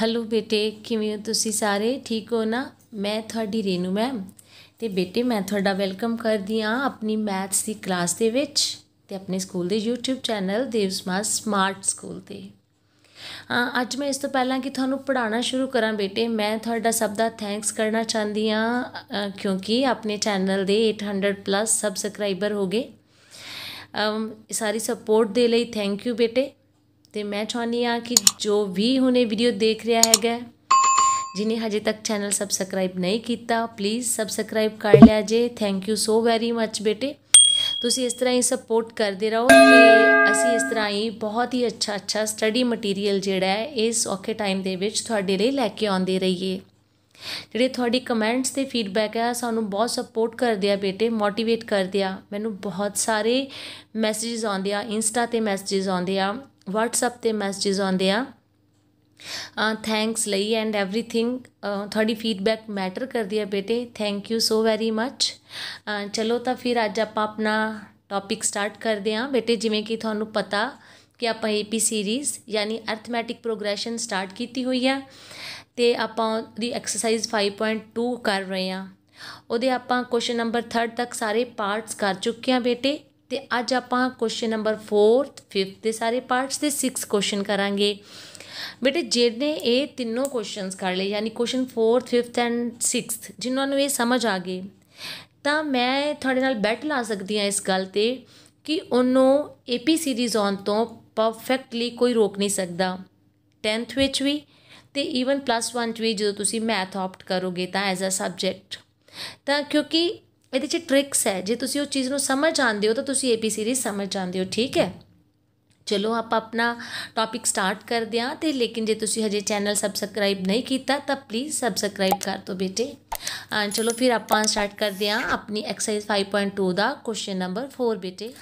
Hello ਬੇਟੇ ਕਿਵੇਂ ਹੋ ਤੁਸੀਂ ਸਾਰੇ ਠੀਕ ਹੋ ਨਾ ਮੈਂ ਤੁਹਾਡੀ ਰੇਨੂ ਮੈਮ ਤੇ ਬੇਟੇ ਮੈਂ ਤੁਹਾਡਾ ਵੈਲਕਮ ਕਰਦੀ ਆ ਆਪਣੀ ਮੈਥਸ ਦੀ ਕਲਾਸ ਦੇ ਵਿੱਚ ਤੇ ਆਪਣੇ ਸਕੂਲ ਦੇ YouTube ਚੈਨਲ ਦੇਵਸਮਾ ਸਮਾਰਟ ਸਕੂਲ ਤੇ ਅੱਜ ਮੈਂ ਇਸ ਤੋਂ ਪਹਿਲਾਂ ਕਿ ਤੁਹਾਨੂੰ ਪੜਾਉਣਾ ਸ਼ੁਰੂ ਕਰਾਂ ਬੇਟੇ ਮੈਂ ਤੁਹਾਡਾ ਸਭ ਦਾ ਥੈਂਕਸ ਕਰਨਾ ਚਾਹੁੰਦੀ ਆ ਕਿਉਂਕਿ ਆਪਣੇ ਚੈਨਲ ਦੇ 800 ਪਲੱਸ ਸਬਸਕ੍ਰਾਈਬਰ ਹੋ ਗਏ ਸਾਰੀ ਸਪੋਰਟ ਦੇ ਲਈ ਥੈਂਕ ਯੂ ਬੇਟੇ ਤੇ ਮੈਂ ਚਾਹੁੰਦੀ ਆ ਕਿ ਜੋ ਵੀ ਹੁਣੇ ਵੀਡੀਓ ਦੇਖ ਰਿਹਾ ਹੈਗਾ ਜਿਨੇ ਹਜੇ ਤੱਕ ਚੈਨਲ ਸਬਸਕ੍ਰਾਈਬ ਨਹੀਂ ਕੀਤਾ ਪਲੀਜ਼ ਸਬਸਕ੍ਰਾਈਬ ਕਰ ਲਿਆ ਜੇ thank you so very much ਬੇਟੇ ਤੁਸੀਂ ਇਸ ਤਰ੍ਹਾਂ ਹੀ ਸਪੋਰਟ ਕਰਦੇ ਰਹੋ ਤੇ ਅਸੀਂ ਇਸ ਤਰ੍ਹਾਂ ਹੀ ਬਹੁਤ ਹੀ ਅੱਛਾ ਅੱਛਾ ਸਟੱਡੀ ਮਟੀਰੀਅਲ ਜਿਹੜਾ ਹੈ ਇਸ ਔਖੇ ਟਾਈਮ ਦੇ ਵਿੱਚ ਤੁਹਾਡੇ ਲਈ ਲੈ ਕੇ ਆਉਂਦੇ ਰਹੀਏ ਜਿਹੜੇ ਤੁਹਾਡੀ ਕਮੈਂਟਸ ਤੇ ਫੀਡਬੈਕ ਆ ਸਾਨੂੰ ਬਹੁਤ ਸਪੋਰਟ ਕਰਦੇ ਆ ਬੇਟੇ ਮੋਟੀਵੇਟ ਕਰਦੇ ਆ ਮੈਨੂੰ ਬਹੁਤ ਸਾਰੇ ਮੈਸੇजेस ਆਉਂਦੇ ਆ ਇੰਸਟਾ ਤੇ ਮੈਸੇजेस ਆਉਂਦੇ ਆ WhatsApp ਤੇ ਮੈਸੇजेस ਆਉਂਦੇ ਆ ਥੈਂਕਸ ਲਈ ਐਂਡ एवरीथिंग ਤੁਹਾਡੀ ਫੀਡਬੈਕ ਮੈਟਰ ਕਰਦੀ ਹੈ ਬੇਟੇ thank you so very much ਚਲੋ ਤਾਂ ਫਿਰ ਅੱਜ ਆਪਾਂ ਆਪਣਾ ਟੌਪਿਕ ਸਟਾਰਟ ਕਰਦੇ ਆ ਬੇਟੇ ਜਿਵੇਂ ਕਿ ਤੁਹਾਨੂੰ ਪਤਾ ਕਿ ਆਪਾਂ ਏਪੀ ਸੀਰੀਜ਼ ਯਾਨੀ ਅਰਥਮੈਟਿਕ ਪ੍ਰੋਗਰੈਸ਼ਨ ਸਟਾਰਟ ਕੀਤੀ ਹੋਈ ਆ ਤੇ ਆਪਾਂ ਦੀ ਐਕਸਰਸਾਈਜ਼ 5.2 ਕਰ ਰਹੇ ਆ ਉਹਦੇ ਆਪਾਂ ਕੁਐਸਚਨ ਨੰਬਰ 3 ਤੱਕ ਸਾਰੇ ਪਾਰਟਸ ਕਰ ਚੁੱਕੇ ਆ ਬੇਟੇ ਤੇ ਅੱਜ ਆਪਾਂ ਕੁਐਸਚਨ ਨੰਬਰ 4th 5th ਦੇ ਸਾਰੇ ਪਾਰਟਸ ਦੇ 6 ਕੁਐਸਚਨ ਕਰਾਂਗੇ ਬੇਟੇ ਜਿਹਨੇ ਇਹ ਤਿੰਨੋਂ ਕੁਐਸਚਨਸ ਕਰ ਲਏ ਯਾਨੀ question 4th 5th and 6th ਜਿਨ੍ਹਾਂ ਨੂੰ ਇਹ ਸਮਝ ਆ ਗਏ ਤਾਂ ਮੈਂ ਤੁਹਾਡੇ ਨਾਲ ਬੈਟ ਲਾ ਸਕਦੀ ਹਾਂ ਇਸ ਗੱਲ ਤੇ ਕਿ ਉਹਨੂੰ ਏਪੀ ਸੀਰੀਜ਼ ਔਨ ਤੋਂ ਪਰਫੈਕਟਲੀ ਕੋਈ ਰੋਕ ਨਹੀਂ ਸਕਦਾ 10th ਵਿੱਚ ਵੀ ਤੇ ਈਵਨ ਪਲੱਸ 1 ਵਿੱਚ ਵੀ ਜਦੋਂ ਤੁਸੀਂ ਮੈਥ ਆਪਟ ਕਰੋਗੇ ਤਾਂ ਐਜ਼ ਅ ਸਬਜੈਕਟ ਤਾਂ ਕਿਉਂਕਿ ਇਹਦੇ 'ਚ ਟ੍ਰਿਕਸ ਹੈ ਜੇ ਤੁਸੀਂ ਉਹ ਚੀਜ਼ ਨੂੰ ਸਮਝ ਜਾਂਦੇ ਹੋ ਤਾਂ ਤੁਸੀਂ ਏਪੀ ਸੀਰੀਜ਼ ਸਮਝ ਜਾਂਦੇ ਹੋ ਠੀਕ ਹੈ ਚਲੋ ਆਪ ਆਪਣਾ ਟੌਪਿਕ ਸਟਾਰਟ ਕਰਦੇ ਆ ਤੇ ਲੇਕਿਨ ਜੇ ਤੁਸੀਂ ਹਜੇ ਚੈਨਲ ਸਬਸਕ੍ਰਾਈਬ ਨਹੀਂ ਕੀਤਾ ਤਾਂ ਪਲੀਜ਼ ਸਬਸਕ੍ਰਾਈਬ ਕਰ ਦਿਓ ਬੇਟੇ ਚਲੋ ਫਿਰ ਆਪਾਂ ਸਟਾਰਟ ਕਰਦੇ ਆ ਆਪਣੀ ਐਕਸਰਸਾਈਜ਼ 5.2 ਦਾ ਕੁਐਸਚਨ ਨੰਬਰ 4 ਬੇਟੇ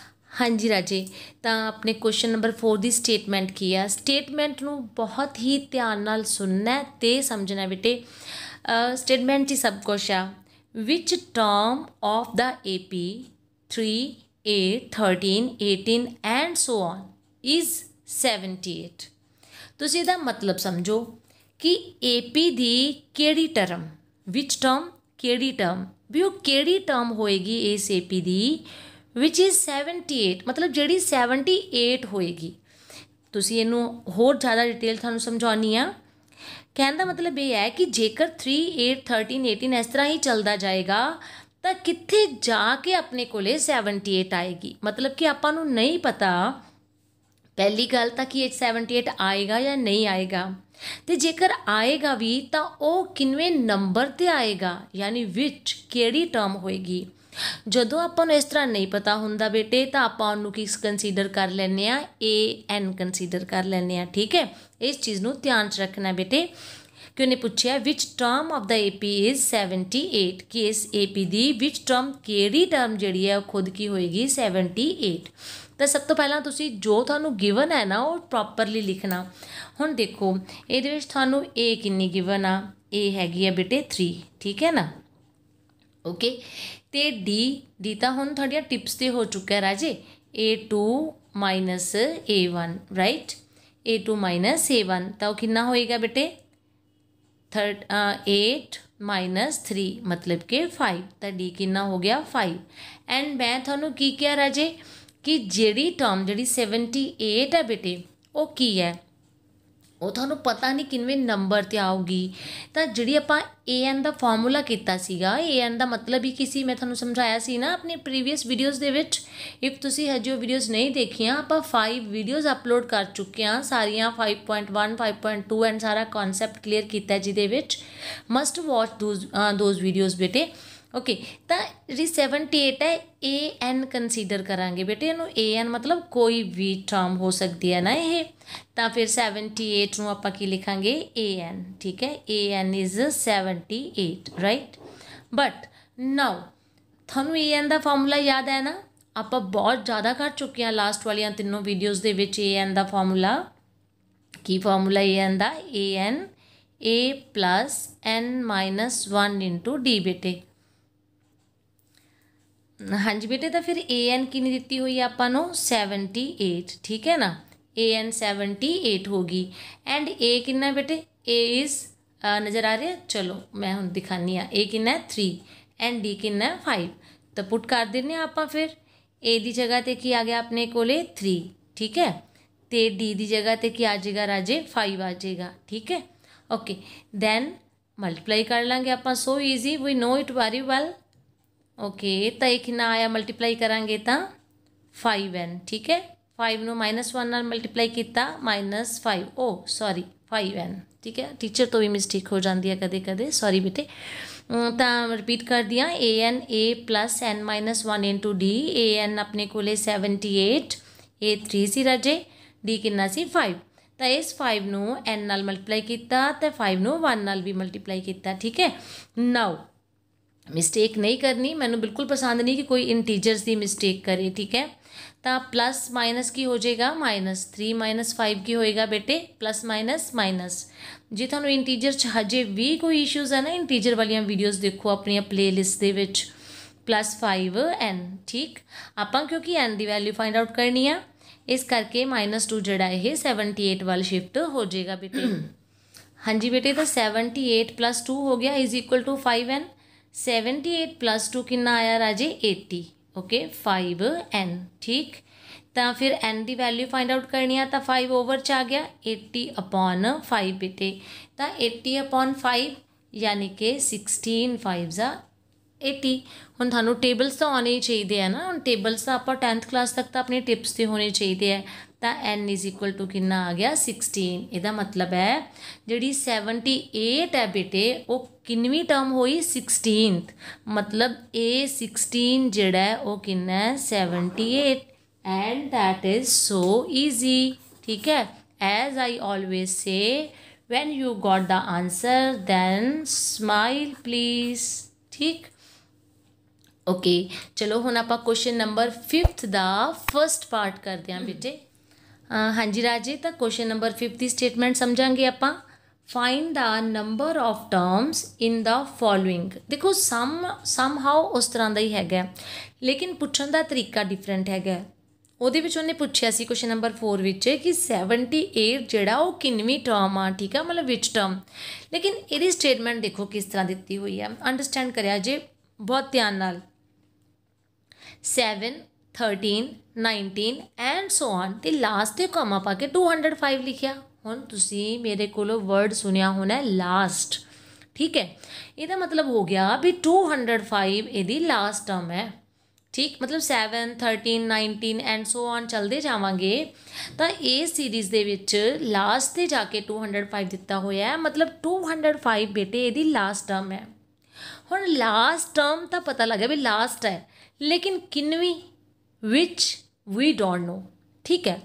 ਹਾਂਜੀ ਰਾਜੇ ਤਾਂ ਆਪਣੇ ਕੁਐਸਚਨ ਨੰਬਰ 4 ਦੀ ਸਟੇਟਮੈਂਟ ਕੀ ਆ ਸਟੇਟਮੈਂਟ ਨੂੰ ਬਹੁਤ ਹੀ ਧਿਆਨ ਨਾਲ ਸੁਣਨਾ ਤੇ ਸਮਝਣਾ ਬੇਟੇ ਸਟੇਟਮੈਂਟ ਦੀ ਸਭ ਕੁਝ ਆ which term of the AP 3, 8, 13, 18 and so on is 78 ਤੁਸੀਂ ਇਹਦਾ ਮਤਲਬ ਸਮਝੋ ਕਿ AP ਦੀ ਕਿਹੜੀ ਟਰਮ which term ਕਿਹੜੀ ਟਰਮ ਵੀ ਉਹ ਕਿਹੜੀ ਟਰਮ ਹੋਏਗੀ ਇਸ AP ਦੀ which is 78 ਮਤਲਬ ਜਿਹੜੀ 78 ਹੋਏਗੀ ਤੁਸੀਂ ਇਹਨੂੰ ਹੋਰ ਜ਼ਿਆਦਾ ਡਿਟੇਲ ਤੁਹਾਨੂੰ ਸਮਝਾਉਣੀ ਆ ਕਹਿਣ ਦਾ ਮਤਲਬ ਇਹ ਹੈ ਕਿ ਜੇਕਰ 3 8 13 18 ਇਸ ਤਰ੍ਹਾਂ ਹੀ ਚੱਲਦਾ ਜਾਏਗਾ ਤਾਂ ਕਿੱਥੇ ਜਾ ਕੇ ਆਪਣੇ ਕੋਲੇ 78 ਆਏਗੀ ਮਤਲਬ ਕਿ ਆਪਾਂ ਨੂੰ ਨਹੀਂ ਪਤਾ ਪਹਿਲੀ ਗੱਲ ਤਾਂ ਕਿ 78 ਆਏਗਾ ਜਾਂ ਨਹੀਂ ਆਏਗਾ ਤੇ ਜੇਕਰ ਆਏਗਾ ਵੀ ਤਾਂ ਉਹ ਕਿੰਵੇਂ ਨੰਬਰ ਤੇ ਆਏਗਾ ਯਾਨੀ ਵਿਚ ਕਿਹੜੀ ਟਰਮ ਹੋਏਗੀ ਜਦੋਂ ਆਪਾਂ ਨੂੰ ਇਸ ਤਰ੍ਹਾਂ ਨਹੀਂ ਪਤਾ ਹੁੰਦਾ ਬੇਟੇ ਤਾਂ ਆਪਾਂ ਉਹਨੂੰ ਕੀ ਕੰਸੀਡਰ ਕਰ ਲੈਨੇ ਆ ਏ ਐਨ ਕੰਸੀਡਰ ਕਰ ਲੈਨੇ ਆ ਠੀਕ ਹੈ ਇਸ ਚੀਜ਼ ਨੂੰ ਧਿਆਨ ਚ ਰੱਖਣਾ ਬੇਟੇ ਕਿ ਉਹਨੇ ਪੁੱਛਿਆ which term of the AP is 78 ਕੇਸ ਏਪੀ ਦੀ ਵਿਚ ਟਰਮ ਕਿਹੜੀ ਟਰਮ ਜਿਹੜੀ ਹੈ ਉਹ ਖੁਦ ਕੀ ਹੋਏਗੀ 78 ਤਾਂ ਸਭ ਤੋਂ ਪਹਿਲਾਂ ਤੁਸੀਂ ਜੋ ਤੁਹਾਨੂੰ ਗਿਵਨ ਹੈ ਨਾ ਉਹ ਪ੍ਰੋਪਰਲੀ ਲਿਖਣਾ ਹੁਣ ਦੇਖੋ ਇਹਦੇ ਵਿੱਚ ਤੁਹਾਨੂੰ A ਕਿੰਨੀ ਗਿਵਨ ਆ A ਹੈਗੀ ਆ ਬੇਟੇ 3 ਠੀਕ ਹੈ ਨਾ ਓਕੇ ਤੇ d d ਤਾਂ ਹੁਣ ਤੁਹਾਡੀਆਂ ਟਿਪਸ ਤੇ ਹੋ ਚੁੱਕਾ ਰਾਜੇ a2 a1 right a2 a1 ਤਾਂ ਉਹ ਕਿੰਨਾ ਹੋਏਗਾ ਬੇਟੇ 3 8 3 ਮਤਲਬ ਕਿ 5 ਤਾਂ d ਕਿੰਨਾ ਹੋ ਗਿਆ 5 ਐਂਡ ਮੈਂ ਤੁਹਾਨੂੰ ਕੀ ਕਿਹਾ ਰਾਜੇ ਕਿ ਜਿਹੜੀ ਟਰਮ ਜਿਹੜੀ 78 ਹੈ ਬੇਟੇ ਉਹ ਕੀ ਹੈ ਉਹ ਤੁਹਾਨੂੰ ਪਤਾ ਨਹੀਂ ਕਿੰਵੇਂ ਨੰਬਰ ਤੇ ਆਉਗੀ ਤਾਂ ਜਿਹੜੀ ਆਪਾਂ an ਦਾ ਫਾਰਮੂਲਾ ਕੀਤਾ ਸੀਗਾ an ਦਾ ਮਤਲਬ ਹੀ ਕਿਸੇ ਮੈਂ ਤੁਹਾਨੂੰ ਸਮਝਾਇਆ ਸੀ ਨਾ ਆਪਣੇ ਪ੍ਰੀਵੀਅਸ ਵੀਡੀਓਜ਼ ਦੇ ਵਿੱਚ ਇਫ ਤੁਸੀਂ ਹਜੇ ਉਹ ਵੀਡੀਓਜ਼ ਨਹੀਂ ਦੇਖੀਆਂ ਆਪਾਂ 5 ਵੀਡੀਓਜ਼ ਅਪਲੋਡ ਕਰ ਚੁੱਕੇ ਹਾਂ ਸਾਰੀਆਂ 5.1 5.2 ਐਂਡ ਸਾਰਾ ਕਨਸੈਪਟ ਕਲੀਅਰ ਕੀਤਾ ਜਿਹਦੇ ਵਿੱਚ must watch those those videos ਬੇਟੇ ਓਕੇ ਤਾਂ ਜਿਹੜੀ 78 ਹੈ ਏ ਐਨ ਕੰਸੀਡਰ ਕਰਾਂਗੇ ਬੇਟੇ ਇਹਨੂੰ ਏ ਐਨ ਮਤਲਬ ਕੋਈ ਵੀ ਟਰਮ ਹੋ ਸਕਦੀ ਹੈ ਨਾ ਇਹ ਤਾਂ ਫਿਰ 78 ਨੂੰ ਆਪਾਂ ਕੀ ਲਿਖਾਂਗੇ ਏ ਐਨ ਠੀਕ ਹੈ A N is 78 right but now ਤੁਹਾਨੂੰ ਏ ਐਨ ਦਾ ਫਾਰਮੂਲਾ ਯਾਦ ਹੈ ਨਾ ਆਪਾਂ ਬਹੁਤ ਜ਼ਿਆਦਾ ਕਰ ਚੁੱਕੇ ਹਾਂ ਲਾਸਟ ਵਾਲੀਆਂ ਤਿੰਨੋਂ ਵੀਡੀਓਜ਼ ਦੇ ਵਿੱਚ ਏ ਐਨ ਦਾ ਫਾਰਮੂਲਾ ਕੀ ਫਾਰਮੂਲਾ ਏ ਐਨ ਦਾ A N a n 1 d ਬੇਟੇ ਹਾਂਜੀ ਬੇਟੇ ਤਾਂ ਫਿਰ AN ਕਿੰਨੀ ਦਿੱਤੀ ਹੋਈ ਆ ਆਪਾਂ ਨੂੰ 78 ਠੀਕ ਹੈ ਨਾ AN 78 ਹੋਗੀ ਐਂਡ A ਕਿੰਨਾ ਬੇਟੇ A ਇਸ ਨਜ਼ਰ ਆ ਰਿਹਾ ਚਲੋ ਮੈਂ ਹੁਣ ਦਿਖਾਨੀ ਆ A ਕਿੰਨਾ 3 ਐਂਡ D ਕਿੰਨਾ 5 ਤਾਂ ਪੁੱਟ ਕਰ ਦਿੰਨੇ ਆਪਾਂ ਫਿਰ A ਦੀ ਜਗ੍ਹਾ ਤੇ ਕੀ ਆ ਗਿਆ ਆਪਣੇ ਕੋਲੇ 3 ਠੀਕ ਹੈ ਤੇ D ਦੀ ਜਗ੍ਹਾ ਤੇ ਕੀ ਆ ਜਾਏਗਾ ਰਾਜੇ 5 ਆ ਜਾਏਗਾ ਠੀਕ ਹੈ ਓਕੇ ਦੈਨ ਮਲਟੀਪਲਾਈ ਕਰ ਲਾਂਗੇ ਆਪਾਂ so easy we know it very well okay ਤਾਂ ਇਹ ਕਿੰਨਾ ਆਇਆ ਮਲਟੀਪਲਾਈ ਕਰਾਂਗੇ ਤਾਂ 5n ਠੀਕ ਹੈ 5 ਨੂੰ -1 ਨਾਲ ਮਲਟੀਪਲਾਈ ਕੀਤਾ -5 ਓ ਸੌਰੀ 5n ਠੀਕ ਹੈ ਟੀਚਰ ਤੋਂ ਵੀ ਮਿਸਟੇਕ ਹੋ ਜਾਂਦੀ ਹੈ ਕਦੇ ਕਦੇ ਸੌਰੀ ਬੇਟੇ ਤਾਂ ਰਿਪੀਟ ਕਰ ਦਿਆਂ an a n n 1 d an ਆਪਣੇ ਕੋਲੇ 78 a 3 ਸੀ ਰਾਜੇ d ਕਿੰਨਾ ਸੀ 5 ਤਾਂ ਇਸ 5 ਨੂੰ n ਨਾਲ ਮਲਟੀਪਲਾਈ ਕੀਤਾ ਤੇ 5 ਨੂੰ 1 ਨਾਲ ਵੀ ਮਲਟੀਪਲਾਈ ਕੀਤਾ ਠੀਕ ਹੈ ਨਾਓ ਮਿਸਟੇਕ ਨਹੀਂ ਕਰਨੀ ਮੈਨੂੰ ਬਿਲਕੁਲ ਪਸੰਦ ਨਹੀਂ ਕਿ ਕੋਈ ਇੰਟੀਜਰਸ ਦੀ ਮਿਸਟੇਕ ਕਰੇ ਠੀਕ ਹੈ ਤਾਂ ਪਲੱਸ ਮਾਈਨਸ ਕੀ ਹੋ ਜਾਏਗਾ ਮਾਈਨਸ 3 ਮਾਈਨਸ 5 ਕੀ ਹੋਏਗਾ ਬੇਟੇ ਪਲੱਸ ਮਾਈਨਸ ਮਾਈਨਸ ਜੇ ਤੁਹਾਨੂੰ ਇੰਟੀਜਰ ਚ ਹਜੇ ਵੀ ਕੋਈ ਇਸ਼ੂਜ਼ ਹੈ ਨਾ ਇੰਟੀਜਰ ਵਾਲੀਆਂ ਵੀਡੀਓਜ਼ ਦੇਖੋ ਆਪਣੀਆਂ ਪਲੇਲਿਸਟ ਦੇ ਵਿੱਚ ਪਲੱਸ 5 n ਠੀਕ ਆਪਾਂ ਕਿਉਂਕਿ n ਦੀ ਵੈਲਿਊ ਫਾਈਂਡ ਆਊਟ ਕਰਨੀ ਆ ਇਸ ਕਰਕੇ ਮਾਈਨਸ -2 ਜਿਹੜਾ ਇਹ 78 ਵੱਲ ਸ਼ਿਫਟ ਹੋ ਜਾਏਗਾ ਬੇਟੇ ਹਾਂਜੀ ਬੇਟੇ ਤਾਂ 78 2 ਹੋ ਗਿਆ is equal to 5n 78 plus 2 ਕਿੰਨਾ ਆਇਆ ਰਾਜੇ 80 ਓਕੇ 5n ਠੀਕ ਤਾਂ ਫਿਰ n ਦੀ ਵੈਲਿਊ ਫਾਈਂਡ ਆਊਟ ਕਰਨੀ ਆ ਤਾਂ 5 ਓਵਰ ਚ ਆ ਗਿਆ 80 ਅਪਨ 5 ਬੇਟੇ ਤਾਂ 80 ਅਪਨ 5 ਯਾਨੀ ਕਿ 16 5s ਆ 80 ਹੁਣ ਤੁਹਾਨੂੰ ਟੇਬਲਸ ਤਾਂ ਆਉਣੇ ਹੀ ਚਾਹੀਦੇ ਆ ਨਾ ਹੁਣ ਟੇਬਲਸ ਤਾਂ ਆਪਾਂ 10th ਕਲਾਸ ਤੱਕ ਤਾਂ ਆਪਣੇ ਟਿਪਸ ਤੇ ਹੋਣੇ ਚਾਹੀਦੇ ਆ ਤਾਂ n to ਕਿੰਨਾ ਆ ਗਿਆ 16 ਇਹਦਾ ਮਤਲਬ ਹੈ ਜਿਹੜੀ 78 ਹੈ ਬੇਟੇ ਉਹ ਕਿੰਨਵੀਂ ਟਰਮ ਹੋਈ 16th ਮਤਲਬ a 16 ਜਿਹੜਾ ਉਹ ਕਿੰਨਾ ਹੈ 78 and that is so easy ਠੀਕ ਹੈ as i always say when you got the answer then smile please ਠੀਕ ਓਕੇ ਚਲੋ ਹੁਣ ਆਪਾਂ ਕੁਐਸਚਨ ਨੰਬਰ 5th ਦਾ ਫਰਸਟ ਪਾਰਟ ਕਰਦੇ ਹਾਂ ਬੇਟੇ ਹਾਂਜੀ ਰਾਜੀ ਤਾਂ ਕੁਐਸਚਨ ਨੰਬਰ 50 ਸਟੇਟਮੈਂਟ ਸਮਝਾਂਗੇ ਆਪਾਂ find the number of terms in the following ਦੇਖੋ ਸਮ ਸਮ ਹਾਊ ਉਸ ਤਰ੍ਹਾਂ ਦਾ ਹੀ ਹੈਗਾ ਲੇਕਿਨ ਪੁੱਛਣ ਦਾ ਤਰੀਕਾ ਡਿਫਰੈਂਟ ਹੈਗਾ ਉਹਦੇ ਵਿੱਚ ਉਹਨੇ ਪੁੱਛਿਆ ਸੀ ਕੁਐਸਚਨ ਨੰਬਰ 4 ਵਿੱਚ ਕਿ 78 ਜਿਹੜਾ ਉਹ ਕਿੰਨਵੀਂ ਟਰਮ ਆ ਠੀਕ ਆ ਮਤਲਬ ਵਿਚ ਟਰਮ ਲੇਕਿਨ ਇਹਦੀ ਸਟੇਟਮੈਂਟ ਦੇਖੋ ਕਿਸ ਤਰ੍ਹਾਂ ਦਿੱਤੀ ਹੋਈ ਆ ਅੰਡਰਸਟੈਂਡ ਕਰਿਆ ਜੇ ਬਹੁਤ ਧਿਆਨ ਨਾਲ 7 13 19 ਐਂਡ ਸੋ ਔਨ ਤੇ ਲਾਸਟ ਤੇ ਕੋਮਾ ਪਾ ਕੇ 205 ਲਿਖਿਆ ਹੁਣ ਤੁਸੀਂ ਮੇਰੇ ਕੋਲੋਂ ਵਰਡ ਸੁਣਿਆ ਹੋਣਾ ਲਾਸਟ ਠੀਕ ਹੈ ਇਹਦਾ ਮਤਲਬ ਹੋ ਗਿਆ ਵੀ 205 ਇਹਦੀ ਲਾਸਟ ਟਰਮ ਹੈ ਠੀਕ ਮਤਲਬ 7 13 19 ਐਂਡ ਸੋ ਔਨ ਚਲਦੇ ਜਾਵਾਂਗੇ ਤਾਂ ਇਹ ਸੀਰੀਜ਼ ਦੇ ਵਿੱਚ ਲਾਸਟ ਤੇ ਜਾ ਕੇ 205 ਦਿੱਤਾ ਹੋਇਆ ਹੈ ਮਤਲਬ 205 ਬੇਟੇ ਇਹਦੀ ਲਾਸਟ ਟਰਮ ਹੈ ਹੁਣ ਲਾਸਟ ਟਰਮ ਤਾਂ ਪਤਾ ਲੱਗਾ ਵੀ ਲਾਸਟ ਹੈ ਲੇਕਿਨ ਕਿੰਨਵੀਂ ਵਿਚ ਵੀ ਡੋਨਟ ਨੋ ਠੀਕ ਹੈ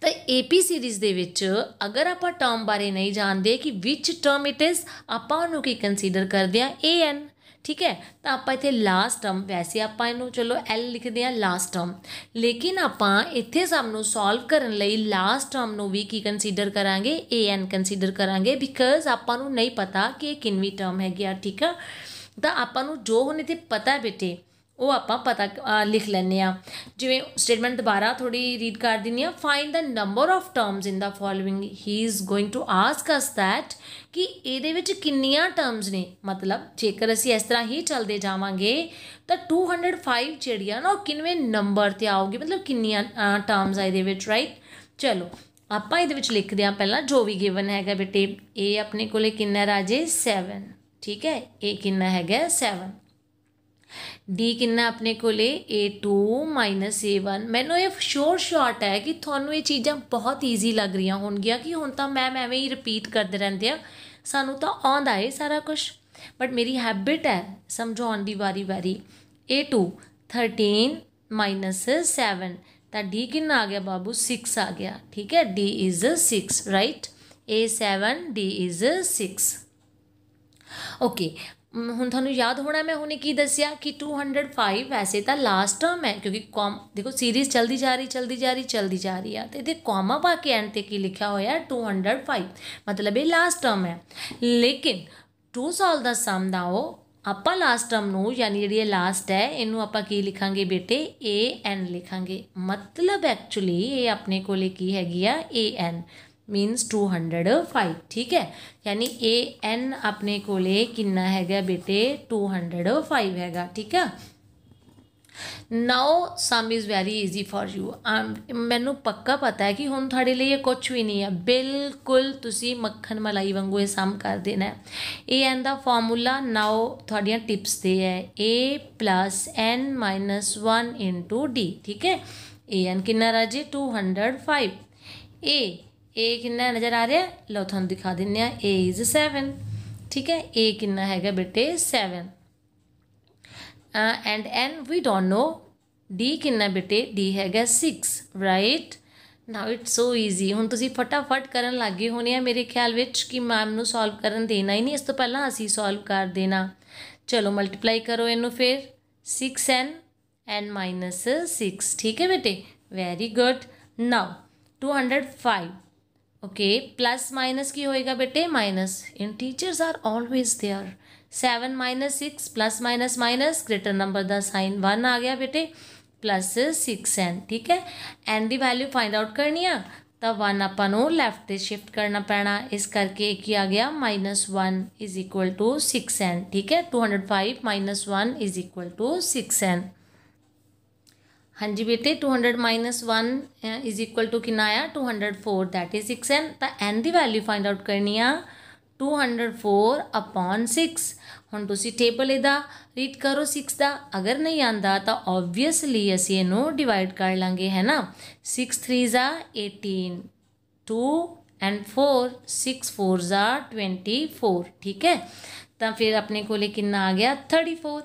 ਤਾਂ ਏਪੀ ਸੀਰੀਜ਼ ਦੇ ਵਿੱਚ ਅਗਰ ਆਪਾਂ ਟਰਮ ਬਾਰੇ ਨਹੀਂ ਜਾਣਦੇ ਕਿ ਵਿਚ ਟਰਮ ਇਟ ਇਜ਼ ਆਪਾਂ ਉਹਨੂੰ ਕੀ ਕੰਸੀਡਰ ਕਰਦੇ ਆ ਐਨ ਠੀਕ ਹੈ ਤਾਂ ਆਪਾਂ ਇੱਥੇ ਲਾਸਟ ਟਰਮ ਵੈਸੇ ਆਪਾਂ ਇਹਨੂੰ ਚਲੋ ਐਲ ਲਿਖਦੇ ਆ ਲਾਸਟ ਟਰਮ ਲੇਕਿਨ ਆਪਾਂ ਇੱਥੇ ਸਾਨੂੰ ਸੋਲਵ ਕਰਨ ਲਈ ਲਾਸਟ ਟਰਮ ਨੂੰ ਵੀ ਕੀ ਕੰਸੀਡਰ ਕਰਾਂਗੇ ਐਨ ਕੰਸੀਡਰ ਕਰਾਂਗੇ ਬਿਕਾਜ਼ ਆਪਾਂ ਨੂੰ ਨਹੀਂ ਪਤਾ ਕਿ ਇਹ ਕਿੰਨੀ ਟਰਮ ਹੈਗੀ ਆ ਠੀਕ ਆ ਤਾਂ ਆਪਾਂ ਨੂੰ ਜੋ ਹੁਣ ਇੱਥੇ ਪਤਾ ਬੇਟੇ ਉਹ ਆਪਾਂ ਪਤਾ ਲਿਖ ਲੈਨੇ ਆ ਜਿਵੇਂ ਸਟੇਟਮੈਂਟ ਦੁਬਾਰਾ ਥੋੜੀ ਰੀਡ ਕਰ ਦਿੰਨੀ ਆ find the number of terms in the following he is going to ask us that ਕਿ ਇਹਦੇ ਵਿੱਚ ਕਿੰਨੀਆਂ ਟਰਮਸ ਨੇ ਮਤਲਬ ਜੇਕਰ ਅਸੀਂ ਇਸ ਤਰ੍ਹਾਂ ਹੀ ਚੱਲਦੇ ਜਾਵਾਂਗੇ ਤਾਂ 205 ਜਿਹੜੀ ਆ ਨਾ ਉਹ ਕਿੰਨੇ ਨੰਬਰ ਤੇ ਆਉਗੀ ਮਤਲਬ ਕਿੰਨੀਆਂ ਟਰਮਸ ਆ ਇਹਦੇ ਵਿੱਚ ਰਾਈਟ ਚਲੋ ਆਪਾਂ ਇਹਦੇ ਵਿੱਚ ਲਿਖਦੇ ਆ ਪਹਿਲਾਂ ਜੋ ਵੀ ਗਿਵਨ ਹੈਗਾ ਬੇਟੇ ਇਹ ਆਪਣੇ ਕੋਲੇ ਕਿੰਨਾ ਰਾਜੇ 7 ਠੀਕ ਹੈ ਇਹ ਕਿੰਨਾ ਹੈਗਾ 7 d ਕਿੰਨਾ ਆਪਣੇ ਕੋਲੇ a2 a1 ਮੈਨੂੰ ਇਹ ਸ਼ੋਰ ਸ਼ਾਟ ਹੈ ਕਿ ਤੁਹਾਨੂੰ ਇਹ ਚੀਜ਼ਾਂ ਬਹੁਤ ਈਜ਼ੀ ਲੱਗ ਰਹੀਆਂ ਹੋਣਗੀਆਂ ਕਿ ਹੁਣ ਤਾਂ ਮੈਂ ਐਵੇਂ ਹੀ ਰਿਪੀਟ ਕਰਦੇ ਰਹਿੰਦੇ ਆ ਸਾਨੂੰ ਤਾਂ ਆਉਂਦਾ ਏ ਸਾਰਾ ਕੁਝ ਬਟ ਮੇਰੀ ਹੈਬਿਟ ਹੈ ਸਮਝਾਉਣ ਦੀ ਵਾਰੀ ਵਾਰੀ a2 13 7 ਤਾਂ d ਕਿੰਨਾ ਆ ਗਿਆ ਬਾਬੂ 6 ਆ ਗਿਆ ਠੀਕ ਹੈ d is 6 right a7 d is 6 okay ਹੁਣ ਤੁਹਾਨੂੰ ਯਾਦ ਹੋਣਾ ਮੈਂ ਹੁਣੇ ਕੀ ਦੱਸਿਆ ਕਿ 205 ਵੈਸੇ ਤਾਂ ਲਾਸਟ ਟਰਮ ਹੈ ਕਿਉਂਕਿ ਕੌਮ ਦੇਖੋ ਸੀਰੀਜ਼ ਚਲਦੀ ਜਾ ਰਹੀ ਚਲਦੀ ਜਾ ਰਹੀ ਚਲਦੀ ਜਾ ਰਹੀ ਆ ਤੇ ਇਹਦੇ ਕੋਮਾ ਪਾ ਕੇ ਐਂਡ ਤੇ ਕੀ ਲਿਖਿਆ ਹੋਇਆ 205 ਮਤਲਬ ਇਹ ਲਾਸਟ ਟਰਮ ਹੈ ਲੇਕਿਨ 2 ਸਾਲ ਦਾ ਸਮ ਦਾ ਉਹ ਆਪਾਂ ਲਾਸਟ ਟਰਮ ਨੂੰ ਯਾਨੀ ਜਿਹੜੀ ਇਹ ਲਾਸਟ ਹੈ ਇਹਨੂੰ ਆਪਾਂ ਕੀ ਲਿਖਾਂਗੇ ਬੇਟੇ ਏ ਐਨ ਲਿਖਾਂਗੇ ਮਤਲਬ ਐਕਚੁਅਲੀ ਇਹ ਆਪਣੇ ਕੋਲੇ ਕੀ ਹੈਗੀ ਆ A N means two hundred five ठीक है यानी ए एन अपने को कि है बेटे टू हंड्रड फाइव हैगा ठीक है now sum is very easy for you मैं पक्का पता है कि हूँ थोड़े लिए कुछ भी नहीं है बिल्कुल तुम मखन मलाई वगू सम कर देना ए एन का फॉर्मूला नाओ थोड़िया टिप्स दे है A plus N minus one into D ठीक है ए एन किन्ना राजे two hundred five A a ਕਿੰਨਾ ਨਜ਼ਰ ਆ ਰਿਹਾ ਲਓ ਤੁਹਾਨੂੰ ਦਿਖਾ ਦਿੰਨੇ ਆ a ਇਜ਼ 7 ਠੀਕ ਹੈ a ਕਿੰਨਾ ਹੈਗਾ ਬੇਟੇ 7 and n we don't know d ਕਿੰਨਾ ਬੇਟੇ d ਹੈਗਾ 6 right now it's so easy ਹੁਣ ਤੁਸੀਂ ਫਟਾਫਟ ਕਰਨ ਲੱਗੇ ਹੋਣੇ ਆ ਮੇਰੇ ਖਿਆਲ ਵਿੱਚ ਕਿ ਮੈਮ ਨੂੰ ਸੋਲਵ ਕਰਨ ਦੇਣਾ ਹੀ ਨਹੀਂ ਇਸ ਤੋਂ ਪਹਿਲਾਂ ਅਸੀਂ ਸੋਲਵ ਕਰ ਦੇਣਾ ਚਲੋ ਮਲਟੀਪਲਾਈ ਕਰੋ ਇਹਨੂੰ ਫਿਰ 6n n 6 ਠੀਕ ਹੈ ਬੇਟੇ very good now 205 okay plus minus की होएगा बेटे minus in teachers are always there seven minus six plus minus minus greater number the sign one आ गया बेटे प्लस सिक्स एन ठीक है एन दी वैल्यू फाइंड आउट करनी है तो वन अपन लैफ्ट शिफ्ट करना पैना इस करके एक ही आ गया minus one is equal to six N ठीक है two hundred five minus one is equal to six N ਹਾਂਜੀ ਬੇਟੇ 200 1 is equal to ਕਿੰਨਾ ਆਇਆ 204 दैट इज 6n ਤਾਂ n ਦੀ ਵੈਲਿਊ ਫਾਈਂਡ ਆਊਟ ਕਰਨੀ ਆ 204 upon 6 ਹੁਣ ਤੁਸੀਂ ਟੇਬਲ ਇਹਦਾ ਰੀਡ ਕਰੋ 6 ਦਾ ਅਗਰ ਨਹੀਂ ਆਂਦਾ ਤਾਂ ਆਬਵੀਅਸਲੀ ਅਸੀਂ ਇਹਨੂੰ ਡਿਵਾਈਡ ਕਰ ਲਾਂਗੇ ਹੈ ਨਾ 6 3s ਆ 18 2 ਐਂਡ 4 6 4s ਆ 24 ਠੀਕ ਹੈ ਤਾਂ ਫਿਰ ਆਪਣੇ ਕੋਲੇ ਕਿੰਨਾ ਆ ਗਿਆ 34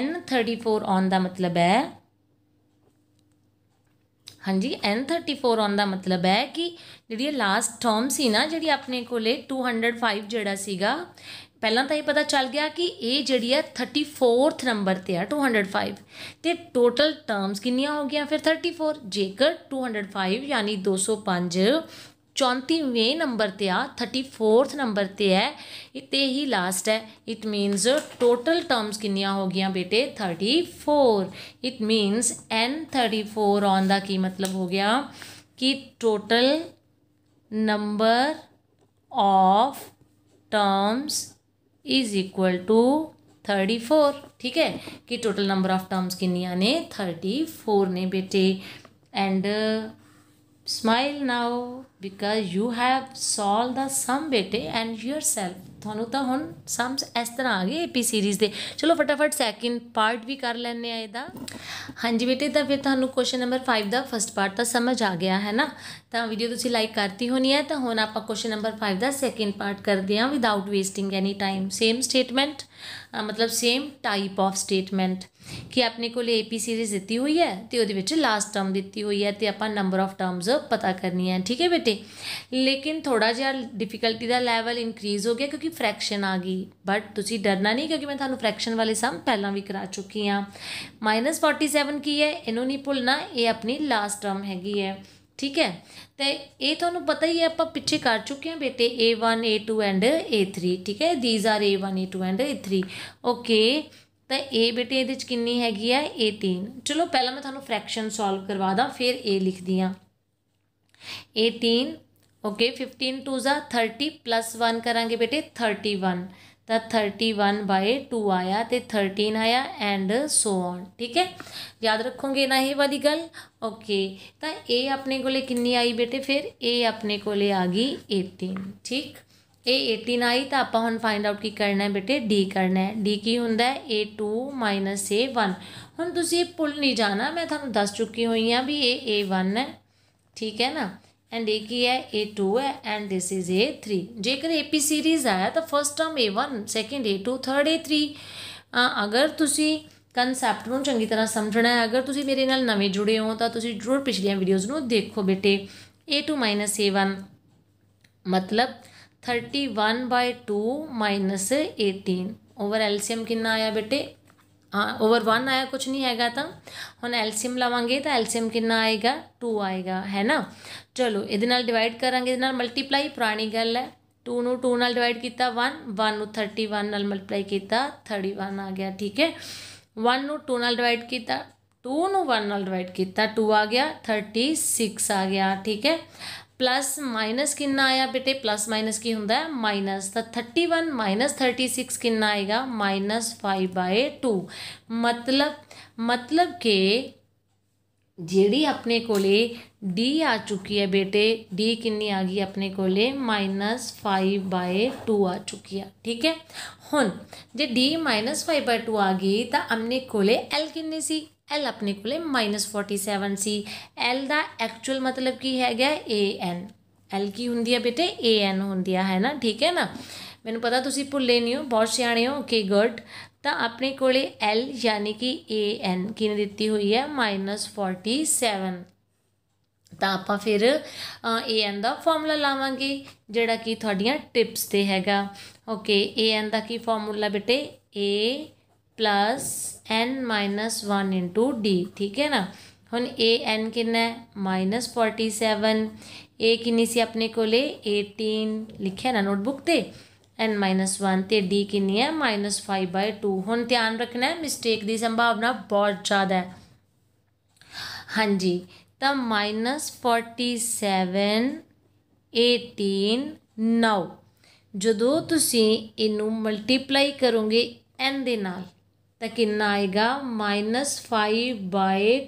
n 34 ਆਨ ਦਾ ਮਤਲਬ ਹੈ ਹਾਂਜੀ N34 ਆਉਣ ਦਾ ਮਤਲਬ ਹੈ ਕਿ ਜਿਹੜੀ ਲਾਸਟ ਟਰਮ ਸੀ ਨਾ ਜਿਹੜੀ ਆਪਣੇ ਕੋਲੇ 205 ਜਿਹੜਾ ਸੀਗਾ ਪਹਿਲਾਂ ਤਾਂ ਇਹ ਪਤਾ ਚੱਲ ਗਿਆ ਕਿ ਇਹ ਜਿਹੜੀ ਹੈ 34th ਨੰਬਰ ਤੇ ਆ 205 ਤੇ ਟੋਟਲ ਟਰਮਸ ਕਿੰਨੀਆਂ ਹੋ ਗਈਆਂ ਫਿਰ 34 ਜੇਕਰ 205 ਯਾਨੀ 205 चौंतीवें नंबर पर आ थर्टी फोर्थ नंबर पर है तो ही लास्ट है इट मीनस टोटल टर्म्स कि हो गई बेटे thirty four it means N thirty four on का की मतलब हो गया कि total number of terms is equal to thirty four ठीक है कि टोटल नंबर ऑफ टर्म्स कि ने थर्टी फोर ने बेटे and smile now because you have solve the sum ਬੇਟੇ ਐਂਡ ਯੋਰਸੈਲਫ ਤੁਹਾਨੂੰ ਤਾਂ ਹੁਣ ਸਮਸ ਇਸ ਤਰ੍ਹਾਂ ਆ ਗਏ ਏਪੀ ਸੀਰੀਜ਼ ਦੇ ਚਲੋ ਫਟਾਫਟ ਸੈਕਿੰਡ ਪਾਰਟ ਵੀ ਕਰ ਲੈਣੇ ਆ ਇਹਦਾ ਹਾਂਜੀ ਬੇਟੇ ਤਾਂ ਫਿਰ ਤੁਹਾਨੂੰ ਕੁਐਸਚਨ ਨੰਬਰ 5 ਦਾ ਫਰਸਟ ਪਾਰਟ ਤਾਂ ਸਮਝ ਆ ਗਿਆ ਹੈ ਨਾ ਤਾਂ ਵੀਡੀਓ ਤੁਸੀਂ ਲਾਈਕ ਕਰਤੀ ਹੋਣੀ ਹੈ ਤਾਂ ਹੁਣ ਆਪਾਂ ਕੁਐਸਚਨ ਨੰਬਰ 5 ਦਾ ਸੈਕਿੰਡ ਪਾਰਟ ਕਰਦੇ ਹਾਂ without wasting any time same statement ਮਤਲਬ ਸੇਮ ਟਾਈਪ ਆਫ ਸਟੇਟਮੈਂਟ ਕਿ ਆਪਣੇ ਕੋਲ ਏਪੀ ਸੀਰੀਜ਼ ਦਿੱਤੀ ਹੋਈ ਹੈ ਤੇ ਉਹਦੇ ਵਿੱਚ ਲਾਸਟ ਟਰਮ ਦਿੱਤੀ ਹੋਈ ਹੈ ਤੇ ਆਪਾਂ ਨੰਬਰ ਆਫ ਟਰਮਸ ਪਤਾ ਕਰਨੀ ਹੈ ਠੀਕ ਹੈ ਬੇਟੇ ਲੇਕਿਨ ਥੋੜਾ ਜਿਹਾ ਡਿਫਿਕਲਟੀ ਦਾ ਲੈਵਲ ਇਨਕਰੀਜ਼ ਹੋ ਗਿਆ ਕਿਉਂਕਿ ਫ੍ਰੈਕਸ਼ਨ ਆ ਗਈ ਬਟ ਤੁਸੀਂ ਡਰਨਾ ਨਹੀਂ ਕਿਉਂਕਿ ਮੈਂ ਤੁਹਾਨੂੰ ਫ੍ਰੈਕਸ਼ਨ ਵਾਲੇ ਸਮ ਪਹਿਲਾਂ ਵੀ ਕਰਾ ਚੁੱਕੀ ਆ -47 ਕੀ ਹੈ ਇਹਨੂੰ ਨਹੀਂ ਭੁੱਲਣਾ ਇਹ ਆਪਣੀ ਲਾਸਟ ਟਰਮ ਹੈਗੀ ਹੈ ਠੀਕ ਹੈ ਤੇ ਇਹ ਤੁਹਾਨੂੰ ਪਤਾ ਹੀ ਹੈ ਆਪਾਂ ਪਿੱਛੇ ਕਰ ਚੁੱਕੇ ਹਾਂ ਬੇਟੇ A1 A2 ਐਂਡ A3 ਠੀਕ ਹੈ these are A1 A2 and A3 okay ਤਾਂ A ਬੇਟੇ ਇਹਦੇ ਚ ਕਿੰਨੀ ਹੈਗੀ ਆ a3 ਚਲੋ ਪਹਿਲਾਂ ਮੈਂ ਤੁਹਾਨੂੰ ਫ੍ਰੈਕਸ਼ਨ ਸੋਲਵ ਕਰਵਾ ਦਾਂ ਫਿਰ A ਲਿਖਦੀ ਆ 18 ਓਕੇ 15 2 ਜ਼ਾ 30 1 ਕਰਾਂਗੇ ਬੇਟੇ 31 ਤਾਂ 31 ਬਾਈ 2 ਆਇਆ ਤੇ 13 ਆਇਆ ਐਂਡ ਸੋ ਔਨ ਠੀਕ ਹੈ ਯਾਦ ਰੱਖੋਗੇ ਨਾ ਇਹ ਵਾਲੀ ਗੱਲ ਓਕੇ ਤਾਂ ਇਹ ਆਪਣੇ ਕੋਲੇ ਕਿੰਨੀ ਆਈ ਬੇਟੇ ਫਿਰ ਇਹ ਆਪਣੇ ਕੋਲੇ ਆ ਗਈ 18 ਠੀਕ ਇਹ 18 ਆਈ ਤਾਂ ਆਪਾਂ ਹੁਣ ਫਾਈਂਡ ਆਊਟ ਕੀ ਕਰਨਾ ਹੈ ਬੇਟੇ ਡੀ ਕਰਨਾ ਹੈ ਡੀ ਕੀ ਹੁੰਦਾ ਹੈ a2 a1 ਹੁਣ ਤੁਸੀਂ ਪੁੱਲ ਨਹੀਂ ਜਾਣਾ ਮੈਂ ਤੁਹਾਨੂੰ ਦੱਸ ਚੁੱਕੀ ਹੋਈ ਆ ਵੀ ਇਹ a1 ਹੈ ਠੀਕ ਹੈ ਨਾ ਐਂਡ ਇਹ ਕੀ ਹੈ A2 ਹੈ ਐਂਡ ਥਿਸ ਇਜ਼ A3 ਜੇਕਰ AP ਸੀਰੀਜ਼ ਆਇਆ ਤਾਂ first term A1 second A2 third A3 ਅਗਰ ਤੁਸੀਂ ਕਨਸੈਪਟ ਨੂੰ ਚੰਗੀ ਤਰ੍ਹਾਂ ਸਮਝਣਾ ਹੈ ਅਗਰ ਤੁਸੀਂ ਮੇਰੇ ਨਾਲ ਨਵੇਂ ਜੁੜੇ ਹੋ ਤਾਂ ਤੁਸੀਂ ਜ਼ਰੂਰ ਪਿਛਲੀਆਂ ਵੀਡੀਓਜ਼ ਨੂੰ ਦੇਖੋ ਬੇਟੇ A2 A1 ਮਤਲਬ 31 2 18 ਓਵਰ ਐਲਸੀਐਮ ਕਿੰਨਾ ਆਇਆ ਬੇਟੇ ਹਾਂ ਓਵਰ 1 ਆਇਆ ਕੁਝ ਨਹੀਂ ਹੈਗਾ ਤਾਂ ਹੁਣ ਐਲਸੀਐਮ ਲਾਵਾਂਗੇ ਤਾਂ ਐਲਸੀਐਮ ਕਿੰਨਾ ਆਏਗਾ 2 ਆਏਗਾ ਹੈ ਨਾ ਚਲੋ ਇਹਦੇ ਨਾਲ ਡਿਵਾਈਡ ਕਰਾਂਗੇ ਇਹਦੇ ਨਾਲ ਮਲਟੀਪਲਾਈ ਪੁਰਾਣੀ ਗੱਲ ਹੈ 2 ਨੂੰ 2 ਨਾਲ ਡਿਵਾਈਡ ਕੀਤਾ 1 1 ਨੂੰ 31 ਨਾਲ ਮਲਟੀਪਲਾਈ ਕੀਤਾ 31 ਆ ਗਿਆ ਠੀਕ ਹੈ 1 ਨੂੰ 2 ਨਾਲ ਡਿਵਾਈਡ ਕੀਤਾ 2 ਨੂੰ 1 ਨਾਲ ਡਿਵਾਈਡ ਕੀਤਾ 2 ਆ ਗਿਆ 36 ਆ ਗਿਆ ਠੀਕ ਹੈ प्लस माइनस कि आया बेटे प्लस माइनस की होंगे माइनस तो thirty one minus thirty six कि आएगा माइनस फाइव बाय टू मतलब मतलब के जड़ी अपने को डी आ चुकी है बेटे डी कि आ गई अपने को माइनस फाइव बाय टू आ चुकी है ठीक है हूँ जे D minus five by two आ गई तो अपने कोल किन्नी सी l ਆਪਣੇ ਕੋਲੇ -47 ਸੀ l ਦਾ ਐਕਚੁਅਲ ਮਤਲਬ ਕੀ ਹੈਗਾ an l ਕੀ ਹੁੰਦੀ ਹੈ ਬੇਟੇ an ਹੁੰਦੀ ਹੈ ਨਾ ਠੀਕ ਹੈ ਨਾ ਮੈਨੂੰ ਪਤਾ ਤੁਸੀਂ ਭੁੱਲੇ ਨਹੀਂ ਹੋ ਬਹੁਤ ਸਿਆਣੇ ਹੋ ਓਕੇ ਗੁੱਡ ਤਾਂ ਆਪਣੇ ਕੋਲੇ l ਯਾਨੀ ਕਿ an ਨੇ ਦਿੱਤੀ ਹੋਈ ਹੈ -47 ਤਾਂ ਆਪਾਂ ਫਿਰ an ਦਾ ਫਾਰਮੂਲਾ ਲਾਵਾਂਗੇ ਜਿਹੜਾ ਕਿ ਤੁਹਾਡੀਆਂ ਟਿਪਸ ਤੇ ਹੈਗਾ ਓਕੇ an ਦਾ ਕੀ ਫਾਰਮੂਲਾ ਬੇਟੇ a plus n minus 1 into d ਠੀਕ ਹੈ ਨਾ ਹੁਣ a n ਕਿੰਨਾ ਹੈ -47 a ਕਿੰਨੀ ਸੀ ਆਪਣੇ ਕੋਲੇ 18 ਲਿਖਿਆ ਨਾ ਨੋਟਬੁੱਕ ਤੇ n 1 ਤੇ d ਕਿੰਨੀ ਹੈ -5/2 ਹੁਣ ਧਿਆਨ ਰੱਖਣਾ ਹੈ ਮਿਸਟੇਕ ਦੀ ਸੰਭਾਵਨਾ ਬਹੁਤ ਜ਼ਿਆਦਾ ਹੈ ਹਾਂਜੀ ਤਾਂ -47 18 9 ਜਦੋਂ ਤੁਸੀਂ ਇਹਨੂੰ ਮਲਟੀਪਲਾਈ ਕਰੋਗੇ n ਦੇ ਨਾਲ ਤਾਂ ਕਿੰਨਾ ਆਏਗਾ -5 फाइव बाय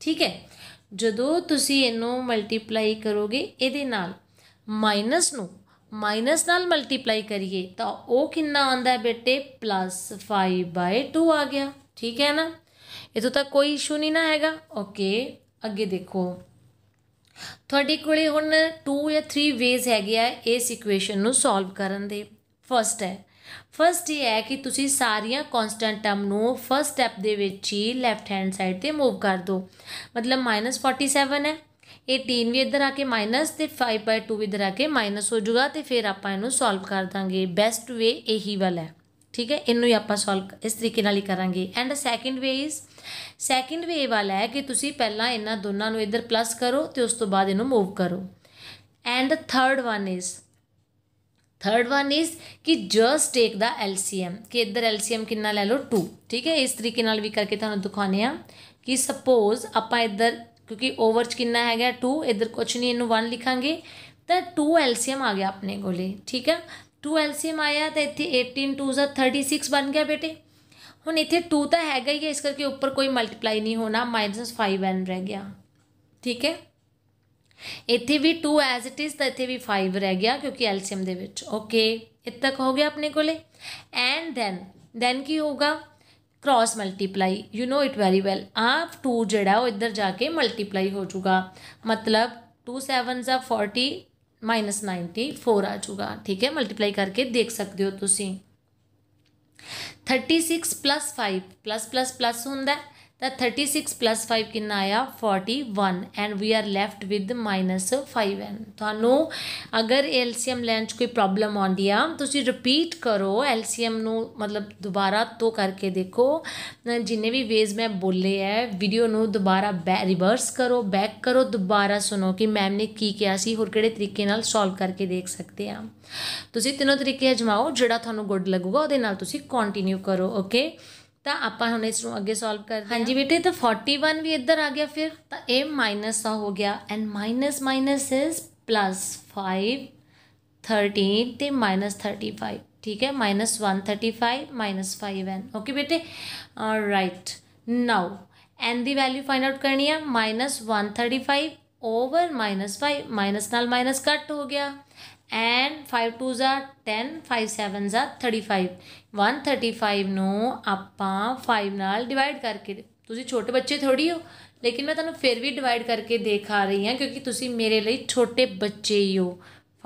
ਠੀਕ ਹੈ ਜਦੋਂ ਤੁਸੀਂ ਇਹਨੂੰ ਮਲਟੀਪਲਾਈ ਕਰੋਗੇ ਇਹਦੇ ਨਾਲ ਮਾਈਨਸ ਨੂੰ ਮਾਈਨਸ ਨਾਲ ਮਲਟੀਪਲਾਈ ਕਰੀਏ ਤਾਂ ਉਹ ਕਿੰਨਾ ਆਂਦਾ ਹੈ ਬੇਟੇ ਪਲੱਸ 5/2 ਆ ਗਿਆ ਠੀਕ ਹੈ ਨਾ ਇਹ ਤੋਂ ਤਾਂ ਕੋਈ ਇਸ਼ੂ ਨਹੀਂ ਨਾ ਹੈਗਾ ਓਕੇ ਅੱਗੇ ਦੇਖੋ ਤੁਹਾਡੇ ਕੋਲੇ ਹੁਣ 2 ਜਾਂ 3 ਵੇਜ਼ ਹੈਗੇ ਆ ਇਸ ਇਕੁਏਸ਼ਨ ਨੂੰ ਸੋਲਵ ਕਰਨ ਦੇ ਫਸਟ ਹੈ ਫਰਸਟ ਇਹ ਹੈ ਕਿ ਤੁਸੀਂ ਸਾਰੀਆਂ ਕਨਸਟੈਂਟ ਟਰਮ ਨੂੰ ਫਰਸਟ ਸਟੈਪ ਦੇ ਵਿੱਚ ਹੀ ਲੈਫਟ ਹੈਂਡ ਸਾਈਡ ਤੇ ਮੂਵ ਕਰ ਦਿਓ ਮਤਲਬ -47 ਹੈ 18 ਵੀ ਇੱਧਰ ਆ ਕੇ ਮਾਈਨਸ ਤੇ 5/2 ਵੀ ਇੱਧਰ ਆ ਕੇ ਮਾਈਨਸ ਹੋ ਜਾਊਗਾ ਤੇ ਫਿਰ ਆਪਾਂ ਇਹਨੂੰ ਸੋਲਵ ਕਰ ਦਾਂਗੇ ਬੈਸਟ ਵੇ ਇਹੀ ਵਾਲਾ ਹੈ ਠੀਕ ਹੈ ਇਹਨੂੰ ਹੀ ਆਪਾਂ ਸੋਲਵ ਇਸ ਤਰੀਕੇ ਨਾਲ ਹੀ ਕਰਾਂਗੇ and second way is second way ਵਾਲਾ ਹੈ ਕਿ ਤੁਸੀਂ ਪਹਿਲਾਂ ਇਹਨਾਂ ਦੋਨਾਂ ਨੂੰ ਇੱਧਰ ਪਲੱਸ ਕਰੋ ਤੇ ਉਸ ਤੋਂ ਬਾਅਦ ਇਹਨੂੰ ਮੂਵ ਕਰੋ and third one is third one is ਕਿ ਜਸਟ ਟੇਕ ਦਾ ਐਲਸੀਐਮ ਕਿ ਇੱਧਰ ਐਲਸੀਐਮ ਕਿੰਨਾ ਲੈ ਲਓ 2 ਠੀਕ ਹੈ ਇਸ ਤਰੀਕੇ ਨਾਲ ਵੀ ਕਰਕੇ ਤੁਹਾਨੂੰ ਦਿਖਾਉਣੇ ਆ ਕਿ ਸੁਪੋਜ਼ ਆਪਾਂ ਇੱਧਰ ਕਿਉਂਕਿ ਓਵਰ ਕਿੰਨਾ ਹੈਗਾ 2 ਇੱਧਰ ਕੁਝ ਨਹੀਂ ਇਹਨੂੰ 1 ਲਿਖਾਂਗੇ ਤਾਂ 2 ਐਲਸੀਐਮ ਆ ਗਿਆ ਆਪਣੇ ਕੋਲੇ ਠੀਕ ਹੈ 2 ਐਲਸੀਐਮ ਆਇਆ ਤਾਂ ਇੱਥੇ 18 2 36 ਬਣ ਗਿਆ ਬੇਟੇ ਹੁਣ ਇੱਥੇ 2 ਤਾਂ ਹੈਗਾ ਹੀ ਹੈ ਇਸ ਕਰਕੇ ਉੱਪਰ ਕੋਈ ਮਲਟੀਪਲਾਈ ਨਹੀਂ ਹੋਣਾ -5n ਰਹਿ ਗਿਆ ਠੀਕ ਹੈ ਇੱਥੇ ਵੀ 2 ਐਜ਼ ਇਟ ਇਜ਼ ਤਾਂ ਇੱਥੇ ਵੀ 5 ਰਹਿ ਗਿਆ ਕਿਉਂਕਿ ਐਲਸੀਐਮ ਦੇ ਵਿੱਚ ਓਕੇ ਇੱਥੇ ਤੱਕ ਹੋ ਗਿਆ ਆਪਣੇ ਕੋਲੇ ਐਂਡ ਦੈਨ ਦੈਨ ਕੀ ਹੋਗਾ cross multiply you know it very well of 2 ਜਿਹੜਾ ਉਹ ਇੱਧਰ ਜਾ ਕੇ ਮਲਟੀਪਲਾਈ ਹੋ ਜਾਊਗਾ ਮਤਲਬ 2 7s ਆ 40 90 4 ਆ ਜਾਊਗਾ ਠੀਕ ਹੈ ਮਲਟੀਪਲਾਈ ਕਰਕੇ ਦੇਖ ਸਕਦੇ ਹੋ ਤੁਸੀਂ 36 5 ਪਲੱਸ ਪਲੱਸ ਹੁੰਦਾ ਹੈ ਤਾਂ 36 ਪਲੱਸ 5 ਕਿੰਨਾ ਆਇਆ 41 and we are left with minus 5n ਤੁਹਾਨੂੰ ਅਗਰ ਐਲਸੀਐਮ ਲੈਂਚ ਕੋਈ ਪ੍ਰੋਬਲਮ ਆਉਂਦੀ ਆ ਤੁਸੀਂ ਰਿਪੀਟ ਕਰੋ ਐਲਸੀਐਮ ਨੂੰ ਮਤਲਬ ਦੁਬਾਰਾ ਤੋਂ ਕਰਕੇ ਦੇਖੋ ਜਿੰਨੇ ਵੀ ਵੇਜ਼ ਮੈਂ ਬੋਲੇ ਐ ਵੀਡੀਓ ਨੂੰ ਦੁਬਾਰਾ ਰਿਵਰਸ ਕਰੋ ਬੈਕ ਕਰੋ ਦੁਬਾਰਾ ਸੁਣੋ ਕਿ ਮੈਮ ਨੇ ਕੀ ਕਿਹਾ ਸੀ ਹੋਰ ਕਿਹੜੇ ਤਰੀਕੇ ਨਾਲ ਸੋਲਵ ਕਰਕੇ ਦੇਖ ਸਕਦੇ ਆ ਤੁਸੀਂ ਤਿੰਨੋਂ ਤਰੀਕੇ ਅਜਮਾਓ ਜਿਹੜਾ ਤੁਹਾਨੂੰ ਗੁੱਡ ਲੱਗੂਗਾ ਉਹਦੇ ਨਾਲ ਤੁਸੀਂ ਕੰਟੀਨਿਊ ਕਰੋ ਓਕੇ ਤਾਂ ਆਪਾਂ ਹੁਣ ਇਸ ਨੂੰ ਅੱਗੇ ਸੋਲਵ ਕਰਦੇ ਹਾਂ ਹਾਂਜੀ ਬੇਟੇ ਤਾਂ 41 ਵੀ ਇੱਧਰ ਆ ਗਿਆ ਫਿਰ ਤਾਂ माइनस ਮਾਈਨਸ ਦਾ ਹੋ ਗਿਆ and minus minus is plus 5 13 ਤੇ ਮਾਈਨਸ 35 ठीक है minus one thirty five minus five n okay बेटे राइट नाउ एन दी वैल्यू फाइंड आउट करनी है minus one thirty five over minus five minus नाल माइनस कट हो गया and 5 2 10 5 7 35 135 ਨੂੰ ਆਪਾਂ 5 ਨਾਲ ਡਿਵਾਈਡ ਕਰਕੇ ਤੁਸੀਂ ਛੋਟੇ ਬੱਚੇ ਥੋੜੀ ਹੋ ਲੇਕਿਨ ਮੈਂ ਤੁਹਾਨੂੰ ਫਿਰ ਵੀ ਡਿਵਾਈਡ ਕਰਕੇ ਦਿਖਾ ਰਹੀ ਹਾਂ ਕਿਉਂਕਿ ਤੁਸੀਂ ਮੇਰੇ ਲਈ ਛੋਟੇ ਬੱਚੇ ਹੀ ਹੋ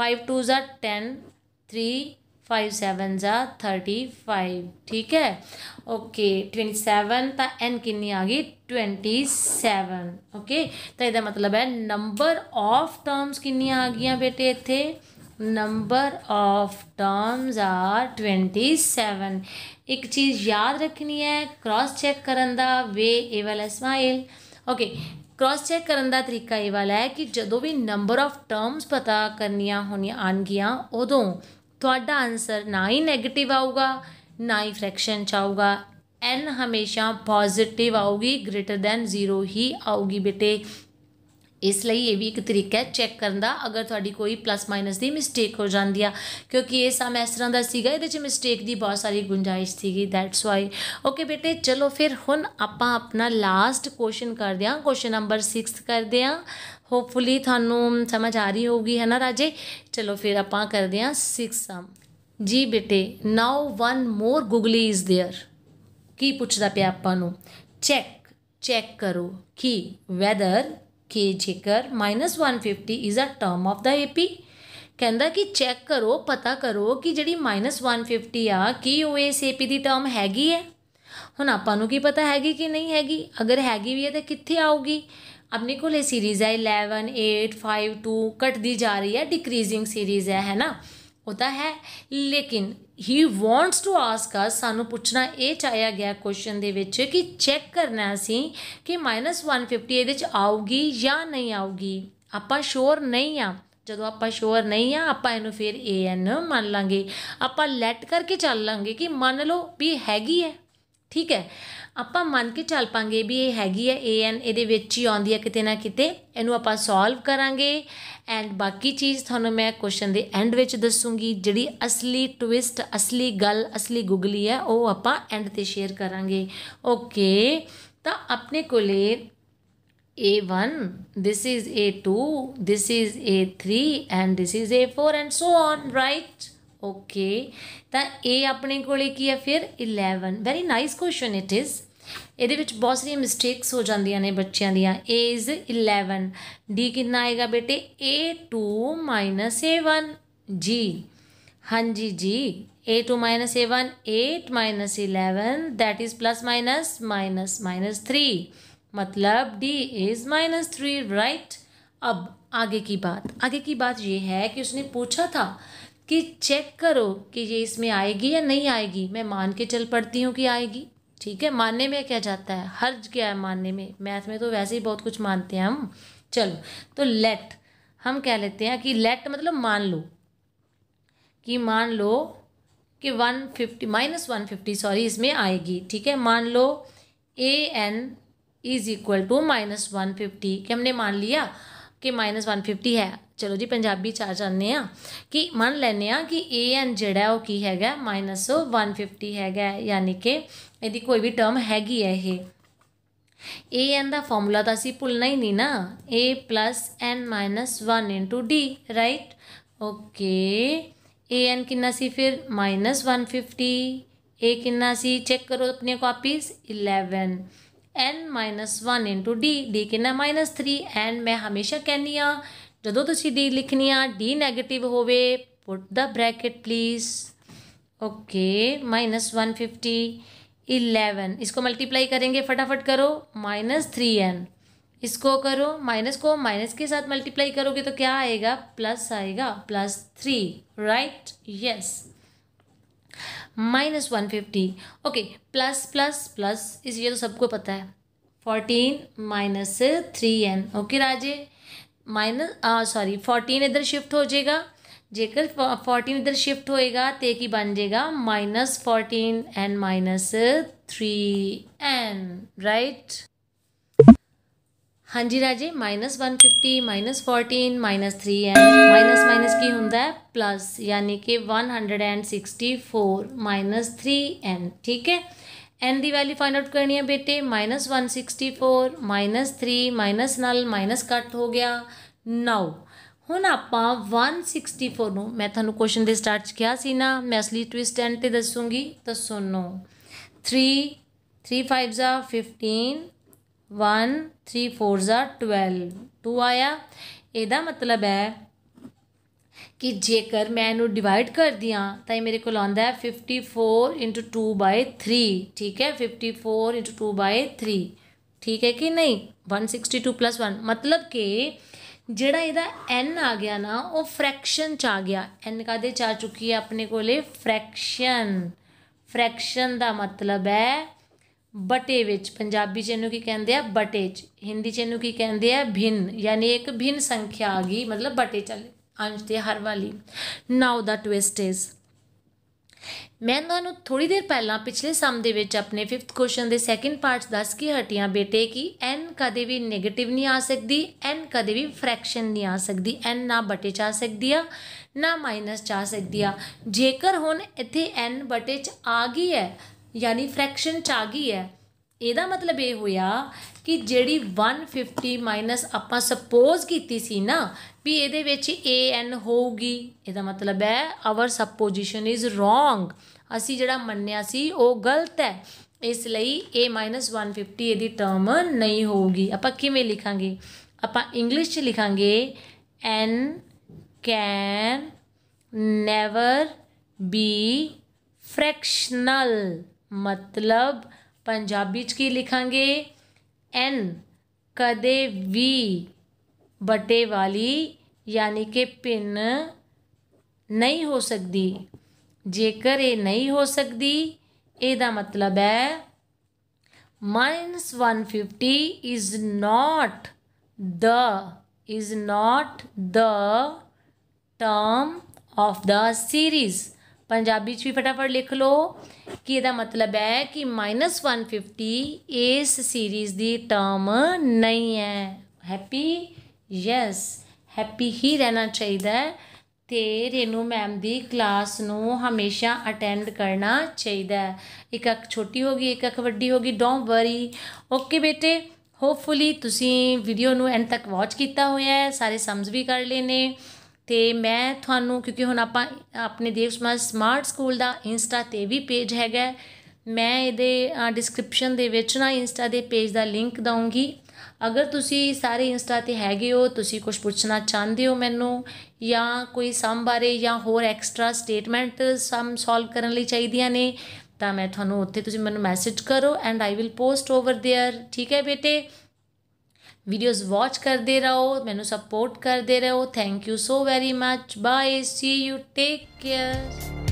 5 2 10 3 5 7 35 ਠੀਕ ਹੈ ਓਕੇ 27 ਤਾਂ n ਕਿੰਨੀ ਆ ਗਈ 27 ਓਕੇ ਤਾਂ ਇਹਦਾ ਮਤਲਬ ਹੈ ਨੰਬਰ ਆਫ ਟਰਮਸ ਕਿੰਨੀ ਆ ਗਈਆਂ ਬੇਟੇ ਇੱਥੇ ਨੰਬਰ ਆਫ ਟਰਮਸ ਆਰ 27 ਇੱਕ ਚੀਜ਼ ਯਾਦ ਰੱਖਣੀ ਹੈ ਕ੍ਰਾਸ ਚੈੱਕ ਕਰਨ ਦਾ ਵੇ ਇਹ ਵਾਲਾ ਸਮਾਈਲ ਓਕੇ ਕ੍ਰਾਸ ਚੈੱਕ ਕਰਨ ਦਾ ਤਰੀਕਾ ਇਹ ਵਾਲਾ ਹੈ ਕਿ ਜਦੋਂ ਵੀ ਨੰਬਰ ਆਫ ਟਰਮਸ ਪਤਾ ਕਰਨੀਆਂ ਹੋਣੀਆਂ ਆਣਗੀਆਂ ਉਦੋਂ ਤੁਹਾਡਾ ਆਨਸਰ ਨਾ ਹੀ 네ਗੇਟਿਵ ਆਊਗਾ ਨਾ ਹੀ ਫ੍ਰੈਕਸ਼ਨ ਚ ਆਊਗਾ n ਹਮੇਸ਼ਾ ਪੋਜ਼ਿਟਿਵ ਆਊਗੀ ਗ੍ਰੇਟਰ ਦੈਨ 0 ਹੀ ਆਊਗੀ ਬੇਟੇ ਇਸ ਲਈ ਇਹ ਵੀ ਇੱਕ ਤਰੀਕਾ ਹੈ ਚੈੱਕ ਕਰਨ ਦਾ ਅਗਰ ਤੁਹਾਡੀ ਕੋਈ ਪਲੱਸ ਮਾਈਨਸ ਦੀ ਮਿਸਟੇਕ ਹੋ ਜਾਂਦੀ ਆ ਕਿਉਂਕਿ ਇਹ ਸਮ ਇਸ ਤਰ੍ਹਾਂ ਦਾ ਸੀਗਾ ਇਹਦੇ 'ਚ ਮਿਸਟੇਕ ਦੀ ਬਹੁਤ ਸਾਰੀ ਗੁੰਜਾਇਸ਼ ਸੀਗੀ ਦੈਟਸ ਵਾਈ ਓਕੇ ਬੇਟੇ ਚਲੋ ਫਿਰ ਹੁਣ ਆਪਾਂ ਆਪਣਾ ਲਾਸਟ ਕੁਐਸਚਨ ਕਰਦੇ ਆ ਕੁਐਸਚਨ ਨੰਬਰ 6 ਕਰਦੇ ਆ ਹੋਪਫੁਲੀ ਤੁਹਾਨੂੰ ਸਮਝ ਆ ਰਹੀ ਹੋਊਗੀ ਹੈ ਨਾ ਰਾਜੇ ਚਲੋ ਫਿਰ ਆਪਾਂ ਕਰਦੇ ਆ 6 ਸਮ ਜੀ ਬੇਟੇ now one more googly is there ਕੀ ਪੁੱਛਦਾ ਪਿਆ ਆਪਾਂ ਨੂੰ ਚੈੱਕ ਚੈੱਕ ਕਰੋ ਕਿ ਵੈਦਰ ਕਿ ਜੇਕਰ -150 is a term of the AP ਕਹਿੰਦਾ ਕਿ ਚੈੱਕ ਕਰੋ ਪਤਾ ਕਰੋ ਕਿ ਜਿਹੜੀ -150 ਆ ਕੀ ਉਹ ਇਸ ਏਪੀ ਦੀ ਟਰਮ ਹੈਗੀ ਹੈ ਹੁਣ ਆਪਾਂ ਨੂੰ ਕੀ ਪਤਾ ਹੈਗੀ ਕਿ ਨਹੀਂ ਹੈਗੀ ਅਗਰ ਹੈਗੀ ਵੀ ਹੈ ਤਾਂ ਕਿੱਥੇ ਆਊਗੀ ਆਪਣੇ ਕੋਲ ਇਹ ਸੀਰੀਜ਼ ਹੈ 11 8 5 2 ਘਟਦੀ ਜਾ ਰਹੀ ਹੈ ਡਿਕਰੀਜ਼ਿੰਗ ਸੀਰੀਜ਼ ਹੈ ਹੈ ਨਾ ਉਹ ਤਾਂ ਹੈ ਲੇਕਿਨ he wants to ask us ਸਾਨੂੰ ਪੁੱਛਣਾ ਇਹ ਚਾਹਿਆ ਗਿਆ ਕੁਐਸਚਨ ਦੇ ਵਿੱਚ ਕਿ ਚੈੱਕ ਕਰਨਾ ਸੀ ਕਿ -150 ਇਹਦੇ ਵਿੱਚ ਆਊਗੀ ਜਾਂ ਨਹੀਂ ਆਊਗੀ ਆਪਾਂ ਸ਼ੋਰ ਨਹੀਂ ਆ ਜਦੋਂ ਆਪਾਂ ਸ਼ੋਰ ਨਹੀਂ ਆ ਆਪਾਂ ਇਹਨੂੰ ਫਿਰ an ਮੰਨ ਲਾਂਗੇ ਆਪਾਂ ਲੈਟ ਕਰਕੇ ਚੱਲ ਲਾਂਗੇ ਕਿ ਮੰਨ ਲਓ ਵੀ ਹੈਗੀ ਹੈ ਠੀਕ ਹੈ ਆਪਾਂ ਮੰਨ ਕੇ ਚੱਲ ਪਾਂਗੇ ਵੀ ਇਹ ਹੈਗੀ ਹੈ AN ਇਹਦੇ ਵਿੱਚ ਹੀ ਆਉਂਦੀ ਹੈ ਕਿਤੇ ਨਾ ਕਿਤੇ ਇਹਨੂੰ ਆਪਾਂ ਸੋਲਵ ਕਰਾਂਗੇ ਐਂਡ ਬਾਕੀ ਚੀਜ਼ ਤੁਹਾਨੂੰ ਮੈਂ ਕੁਐਸਚਨ ਦੇ ਐਂਡ ਵਿੱਚ ਦੱਸੂਗੀ ਜਿਹੜੀ ਅਸਲੀ ਟਵਿਸਟ ਅਸਲੀ ਗੱਲ ਅਸਲੀ ਗੁਗਲੀ ਹੈ ਉਹ ਆਪਾਂ ਐਂਡ ਤੇ ਸ਼ੇਅਰ ਕਰਾਂਗੇ ਓਕੇ ਤਾਂ ਆਪਣੇ ਕੋਲੇ A1, this is A2, this is A3 and this is A4 and so on, right? Okay ਤਾਂ A ਆਪਣੇ ਕੋਲੇ ਕੀ ਹੈ ਫਿਰ 11 very nice question it is ਇਹਦੇ ਵਿੱਚ ਬਹੁਤ ਸਾਰੀਆਂ ਮਿਸਟੇਕਸ ਹੋ ਜਾਂਦੀਆਂ ਨੇ ਬੱਚਿਆਂ ਦੀਆਂ A ਇਜ਼ 11 D ਕਿੰਨਾ ਆਏਗਾ ਬੇਟੇ A2 A1 ਜੀ ਹਾਂਜੀ ਜੀ a2 minus a1 8 minus 11 that is plus minus minus minus 3 मतलब d is minus 3 right अब आगे की बात आगे की बात ये है कि उसने पूछा था कि चेक करो कि ये इसमें आएगी या नहीं आएगी मैं मान के चल पड़ती हूँ कि आएगी ठीक है मानने में क्या जाता है हर्ज क्या है मानने में मैथ में तो वैसे ही बहुत कुछ मानते हैं हम चलो तो लेट हम कह लेते हैं कि लेट मतलब मान लो कि मान लो कि one fifty minus one fifty sorry इसमें आएगी ठीक है मान लो a n is equal to minus one fifty कि हमने मान लिया ਕਿ -150 ਹੈ ਚਲੋ ਜੀ ਪੰਜਾਬੀ ਚਾਰ ਆ ਆ ਕਿ ਮੰਨ ਲੈਨੇ ਆ ਕਿ an ਜਿਹੜਾ ਉਹ ਕੀ ਹੈਗਾ -150 ਹੈਗਾ ਯਾਨੀ ਕਿ ਇਹਦੀ ਕੋਈ ਵੀ ਟਰਮ ਹੈਗੀ ਹੈ ਇਹ an ਦਾ ਫਾਰਮੂਲਾ ਤਾਂ ਅਸੀਂ ਭੁੱਲਣਾ ਹੀ ਨਹੀਂ ਨਾ a n 1 d right okay an ਕਿੰਨਾ ਸੀ ਫਿਰ -150 a ਕਿੰਨਾ ਸੀ ਚੈੱਕ ਕਰੋ ਆਪਣੀਆਂ copies 11 n minus one into d d कि माइनस थ्री एन मैं हमेशा कहनी हाँ जो तीन डी लिखनी 네ਗੇਟਿਵ डी नैगेटिव हो bracket please okay minus one fifty eleven इसको मल्टीप्लाई करेंगे फटाफट करो माइनस थ्री एन इसको करो माइनस को माइनस के साथ मल्टीप्लाई करोगे तो क्या आएगा प्लस आएगा plus three right yes minus one fifty okay plus plus plus इस ये तो सबको पता है fourteen minus three n okay राजे माइनस सॉरी फोर्टीन इधर शिफ्ट हो जाएगा जेकर फोर्टीन इधर शिफ्ट होएगा एक ही बन जाएगा minus fourteen n minus three n right ਹਾਂਜੀ ਰਾਜੇ -150 -14 -3 ਐਂਡ ਮਾਈਨਸ ਮਾਈਨਸ ਕੀ ਹੁੰਦਾ ਹੈ ਪਲੱਸ ਯਾਨੀ ਕਿ 164 3n ਠੀਕ ਹੈ n ਦੀ ਵੈਲਿਊ ਫਾਈਂਡ ਆਊਟ ਕਰਨੀ ਹੈ ਬੇਟੇ -164 3 ਨਾਲ ਮਾਈਨਸ ਕੱਟ ਹੋ ਗਿਆ ਨਾਉ ਹੁਣ ਆਪਾਂ 164 ਨੂੰ ਮੈਂ ਤੁਹਾਨੂੰ ਕੁਐਸਚਨ ਦੇ ਸਟਾਰਟ ਚ ਕਿਹਾ ਸੀ ਨਾ ਮੈਂ ਅਸਲੀ ਟਵਿਸਟ ਐਂਡ ਤੇ ਦੱਸੂਗੀ ਤਾਂ ਸੁਣੋ 3 3 5 ਆ 15 1 3 4 12 2 ਆਇਆ ਇਹਦਾ ਮਤਲਬ ਹੈ ਕਿ ਜੇਕਰ ਮੈਂ ਇਹਨੂੰ ਡਿਵਾਈਡ ਕਰ ਦਿਆਂ ਤਾਂ ਇਹ ਮੇਰੇ ਕੋਲ ਆਉਂਦਾ ਹੈ 54 2/3 ਠੀਕ ਹੈ 54 2/3 ਠੀਕ ਹੈ ਕਿ ਨਹੀਂ 162 1 ਮਤਲਬ ਕਿ ਜਿਹੜਾ ਇਹਦਾ n ਆ ਗਿਆ ਨਾ ਉਹ ਫ੍ਰੈਕਸ਼ਨ ਚ ਆ ਗਿਆ n ਕਾਦੇ ਚ ਆ ਚੁੱਕੀ ਹੈ ਆਪਣੇ ਕੋਲੇ ਫ੍ਰੈਕਸ਼ਨ ਫ੍ਰੈਕਸ਼ਨ ਦਾ ਮਤਲਬ ਹੈ ਬਟੇ ਵਿੱਚ ਪੰਜਾਬੀ ਚ ਇਹਨੂੰ ਕੀ ਕਹਿੰਦੇ ਆ ਬਟੇ ਚ ਹਿੰਦੀ ਚ ਇਹਨੂੰ ਕੀ ਕਹਿੰਦੇ ਆ ਭਿੰਨ ਯਾਨੀ ਇੱਕ ਭਿੰਨ ਸੰਖਿਆ ਆ ਗਈ ਮਤਲਬ ਬਟੇ ਚਲੇ ਅੰਸ਼ ਤੇ ਹਰ ਵਾਲੀ ਨਾਓ ਦਾ ਟਵਿਸਟ ਇਜ਼ ਮੈਂ ਤੁਹਾਨੂੰ ਥੋੜੀ ਦੇਰ ਪਹਿਲਾਂ ਪਿਛਲੇ ਸਮ ਦੇ ਵਿੱਚ ਆਪਣੇ 5th ਕੁਐਸਚਨ ਦੇ ਸੈਕਿੰਡ ਪਾਰਟਸ ਦੱਸ ਕੇ ਹਟੀਆਂ ਬੇਟੇ ਕਿ n ਕਦੇ ਵੀ 네ਗੇਟਿਵ ਨਹੀਂ ਆ ਸਕਦੀ n ਕਦੇ ਵੀ ਫ੍ਰੈਕਸ਼ਨ ਨਹੀਂ ਆ ਸਕਦੀ n ਨਾ ਬਟੇ ਚ ਆ ਸਕਦੀ ਆ ਨਾ ਮਾਈਨਸ ਚ ਆ ਸਕਦੀ ਆ ਜੇਕਰ ਹੁਣ ਇੱਥੇ n ਬਟੇ ਚ ਆ ਗਈ ਹੈ ਯਾਨੀ ਫ੍ਰੈਕਸ਼ਨ ਚ ਆ ਗਈ ਹੈ ਇਹਦਾ ਮਤਲਬ ਇਹ ਹੋਇਆ ਕਿ ਜਿਹੜੀ 150 ਮਾਈਨਸ ਆਪਾਂ ਸਪੋਜ਼ ਕੀਤੀ ਸੀ ਨਾ ਵੀ ਇਹਦੇ ਵਿੱਚ an ਹੋਊਗੀ ਇਹਦਾ ਮਤਲਬ ਹੈ ਆਵਰ ਸਪੋਜੀਸ਼ਨ ਇਜ਼ ਰੋਂਗ ਅਸੀਂ ਜਿਹੜਾ ਮੰਨਿਆ ਸੀ ਉਹ ਗਲਤ ਹੈ ਇਸ ਲਈ a 150 ਇਹਦੀ ਟਰਮ ਨਹੀਂ ਹੋਊਗੀ ਆਪਾਂ ਕਿਵੇਂ ਲਿਖਾਂਗੇ ਆਪਾਂ ਇੰਗਲਿਸ਼ 'ਚ ਲਿਖਾਂਗੇ n can never be fractional मतलब पंजाबी की लिखा एन कदे भी बटे वाली यानी कि पिन नहीं हो सकती जेकर ये नहीं हो सकती यदा मतलब है minus one fifty is not the is not the term of the series Punjabi 'ਚ ਵੀ ਫਟਾਫਟ ਲਿਖ ਲਓ ਕਿ ਇਹਦਾ ਮਤਲਬ ਹੈ ਕਿ -150 ਇਸ ਸੀਰੀਜ਼ ਦੀ ਟਰਮ ਨਹੀਂ ਹੈ ਹੈਪੀ ਯੈਸ ਹੈਪੀ ਹੀ ਰਹਿਣਾ ਚਾਹੀਦਾ ਹੈ ਤੇ ਰੇਨੂ ਮੈਮ ਦੀ ਕਲਾਸ ਨੂੰ ਹਮੇਸ਼ਾ ਅਟੈਂਡ ਕਰਨਾ ਚਾਹੀਦਾ ਹੈ ਇੱਕ ਅੱਖ ਛੋਟੀ ਹੋ ਗਈ ਇੱਕ ਅੱਖ ਵੱਡੀ ਹੋ ਗਈ ਡੋਂਟ ਵਰੀ ਓਕੇ ਬੇਟੇ ਹੋਪਫੁਲੀ ਤੁਸੀਂ ਵੀਡੀਓ ਨੂੰ ਐਂਡ ਤੱਕ ਵਾਚ ਕੀਤਾ ਹੋਇਆ ਹੈ ਸਾਰੇ ਸਮਝ ਵੀ ਕਰ ਲਏ ਨੇ ਤੇ ਮੈਂ ਤੁਹਾਨੂੰ ਕਿਉਂਕਿ ਹੁਣ ਆਪਾਂ ਆਪਣੇ ਦੇਵ ਸਮਾਜ ਸਮਾਰਟ ਸਕੂਲ ਦਾ ਇੰਸਟਾ ਤੇ ਵੀ ਪੇਜ ਹੈਗਾ ਮੈਂ ਇਹਦੇ ਡਿਸਕ੍ਰਿਪਸ਼ਨ ਦੇ ਵਿੱਚ ਨਾ ਇੰਸਟਾ ਦੇ ਪੇਜ ਦਾ ਲਿੰਕ ਦਵਾਂਗੀ ਅਗਰ ਤੁਸੀਂ ਸਾਰੇ ਇੰਸਟਾ ਤੇ ਹੈਗੇ ਹੋ ਤੁਸੀਂ ਕੁਝ ਪੁੱਛਣਾ ਚਾਹੁੰਦੇ ਹੋ ਮੈਨੂੰ ਜਾਂ ਕੋਈ ਸਮ ਬਾਰੇ ਜਾਂ ਹੋਰ ਐਕਸਟਰਾ ਸਟੇਟਮੈਂਟ ਸਮ ਸੋਲਵ ਕਰਨ ਲਈ ਚਾਹੀਦੀਆਂ ਨੇ ਤਾਂ ਮੈਂ ਤੁਹਾਨੂੰ ਉੱਥੇ ਤੁਸੀਂ ਮੈਨੂੰ ਮੈਸੇਜ ਕਰੋ and I will post over there ਠੀਕ ਹੈ ਬੇਟੇ ਵੀਡੀਓਜ਼ ਵਾਚ ਕਰਦੇ ਰਹੋ ਮੈਨੂੰ ਸਪੋਰਟ ਕਰਦੇ ਰਹੋ thank you so very much bye see you take care